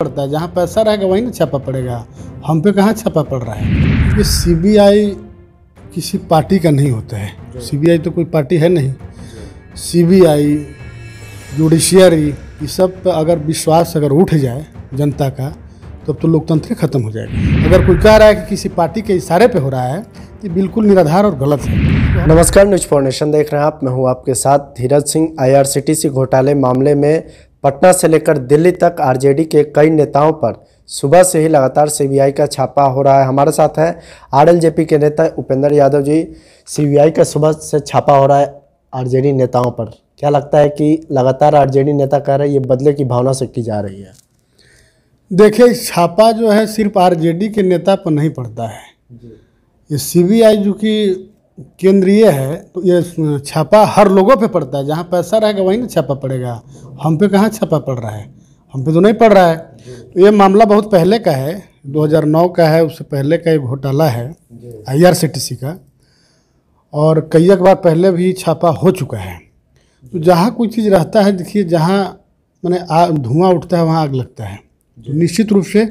पड़ता है जहाँ पैसा रहेगा वहीं ना छापा पड़ेगा हम पे कहाँ छापा पड़ रहा है क्योंकि सीबीआई किसी पार्टी का नहीं होता है सीबीआई तो कोई पार्टी है नहीं सीबीआई जुडिशियरी ये सब पर अगर विश्वास अगर उठ जाए जनता का तब तो लोकतंत्र खत्म हो जाएगा अगर कोई कह रहा है कि किसी पार्टी के इशारे पे हो रहा है तो बिल्कुल निराधार और गलत है नमस्कार न्यूज फाउंडेशन देख रहे हैं आप मैं हूं आपके साथ धीरज सिंह आईआरसीटीसी घोटाले मामले में पटना से लेकर दिल्ली तक आरजेडी के कई नेताओं पर सुबह से ही लगातार सीबीआई का छापा हो रहा है हमारे साथ है आरएलजेपी के नेता उपेंद्र यादव जी सीबीआई का सुबह से छापा हो रहा है आरजेडी नेताओं पर क्या लगता है कि लगातार आरजेडी नेता कह रहे हैं ये बदले की भावना से की जा रही है देखिए छापा जो है सिर्फ आरजेडी के नेता पर नहीं पड़ता है ये आई जो कि केंद्रीय है तो ये छापा हर लोगों पे पड़ता है जहाँ पैसा रहेगा वहीं ना छापा पड़ेगा हम पे कहाँ छापा पड़ रहा है हम पे तो नहीं पड़ रहा है तो ये मामला बहुत पहले का है 2009 का है उससे पहले का एक घोटाला है आई का और कई एक बार पहले भी छापा हो चुका है तो जहाँ कोई चीज़ रहता है देखिए जहाँ मैंने धुआं उठता है वहाँ आग लगता है तो निश्चित रूप से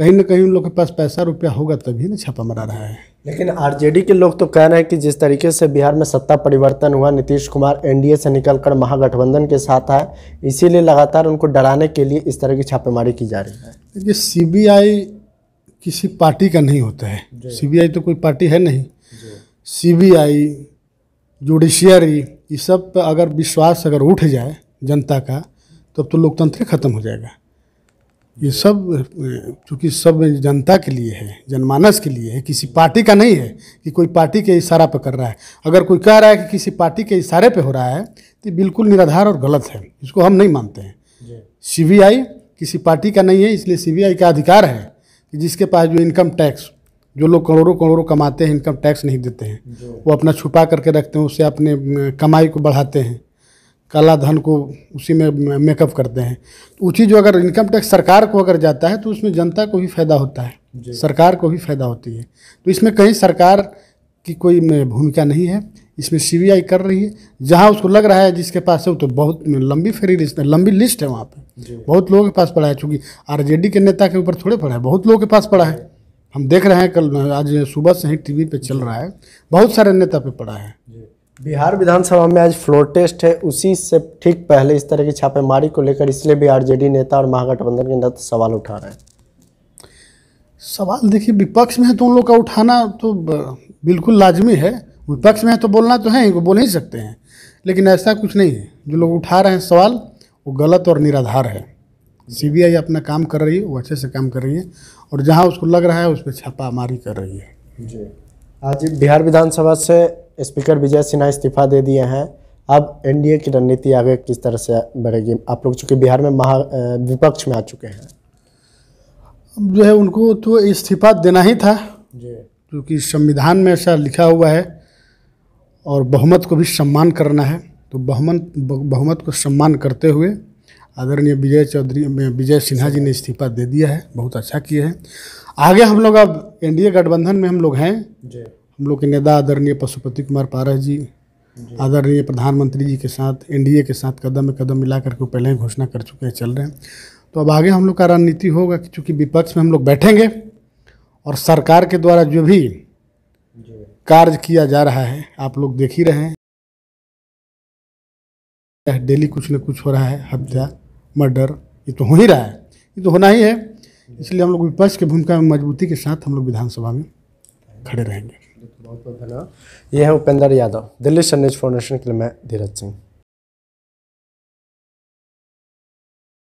कहीं ना कहीं उन लोग के पास पैसा रुपया होगा तभी ना छापा मरा रहा है लेकिन आरजेडी के लोग तो कह रहे हैं कि जिस तरीके से बिहार में सत्ता परिवर्तन हुआ नीतीश कुमार एनडीए से निकलकर महागठबंधन के साथ आए इसीलिए लगातार उनको डराने के लिए इस तरह की छापेमारी की जा रही है देखिए सीबीआई किसी पार्टी का नहीं होता है सीबीआई तो कोई पार्टी है नहीं सीबीआई जुडिशियरी ये सब पर अगर विश्वास अगर उठ जाए जनता का तब तो, तो लोकतंत्र ख़त्म हो जाएगा ये सब चूँकि सब जनता के लिए है जनमानस के लिए है किसी पार्टी का नहीं है कि कोई पार्टी के इशारा पर कर रहा है अगर कोई कह रहा है कि किसी पार्टी के इशारे पर हो रहा है तो बिल्कुल निराधार और गलत है इसको हम नहीं मानते हैं सी किसी पार्टी का नहीं है इसलिए सी का अधिकार है कि जिसके पास जो इनकम टैक्स जो लोग करोड़ों करोड़ों कमाते हैं इनकम टैक्स नहीं देते हैं वो अपना छुपा करके रखते हैं उससे अपने कमाई को बढ़ाते हैं काला धन को उसी में मेकअप करते हैं वो तो जो अगर इनकम टैक्स सरकार को अगर जाता है तो उसमें जनता को भी फ़ायदा होता है सरकार को भी फ़ायदा होती है तो इसमें कहीं सरकार की कोई भूमिका नहीं है इसमें सीबीआई कर रही है जहाँ उसको लग रहा है जिसके पास है वो तो बहुत लंबी फेरी लिस्ट है लंबी लिस्ट है वहाँ पे बहुत लोगों के पास पड़ा है चूँकि आरजेडी के नेता के ऊपर थोड़े पड़ा है बहुत लोगों के पास पड़ा है हम देख रहे हैं कल आज सुबह से ही टीवी पे चल रहा है बहुत सारे नेता पे पड़ा है बिहार विधानसभा में आज फ्लोर टेस्ट है उसी से ठीक पहले इस तरह की छापेमारी को लेकर इसलिए भी आरजेडी नेता और महागठबंधन के नेता सवाल उठा रहे हैं सवाल देखिए विपक्ष में है तो उन लोग का उठाना तो बिल्कुल लाजमी है विपक्ष में है तो बोलना तो है वो बोल ही सकते हैं लेकिन ऐसा कुछ नहीं है जो लोग उठा रहे हैं सवाल वो गलत और निराधार है सीबीआई अपना काम कर रही है वो अच्छे से काम कर रही है और जहाँ उसको लग रहा है उस पर छापामारी कर रही है जी आज बिहार विधानसभा से स्पीकर विजय सिन्हा इस्तीफा दे दिए हैं अब एनडीए की रणनीति आगे किस तरह से बढ़ेगी आप लोग चूँकि बिहार में महा विपक्ष में आ चुके हैं जो है उनको तो इस्तीफा देना ही था क्योंकि संविधान में ऐसा लिखा हुआ है और बहुमत को भी सम्मान करना है तो बहुमत बहुमत को सम्मान करते हुए आदरणीय विजय चौधरी विजय सिन्हा जी ने इस्तीफा दे दिया है बहुत अच्छा किए हैं आगे हम लोग अब एन गठबंधन में हम लोग हैं हम लोग के नेता आदरणीय पशुपति कुमार पारा जी आदरणीय प्रधानमंत्री जी के साथ एनडीए के साथ कदम में कदम मिला करके पहले ही घोषणा कर चुके हैं चल रहे हैं तो अब आगे हम लोग का रणनीति होगा कि विपक्ष में हम लोग बैठेंगे और सरकार के द्वारा जो भी कार्य किया जा रहा है आप लोग देख ही रहे हैं चाहे डेली कुछ न कुछ हो रहा है हत्या मर्डर ये तो हो ही रहा है ये तो होना ही है इसलिए हम लोग विपक्ष की भूमिका में मजबूती के साथ हम लोग विधानसभा में खड़े रहेंगे बहुत बहुत धन्यवाद ये है Upendra Yadav Delhi Sun news foundation के लिए मैं धीरज सिंह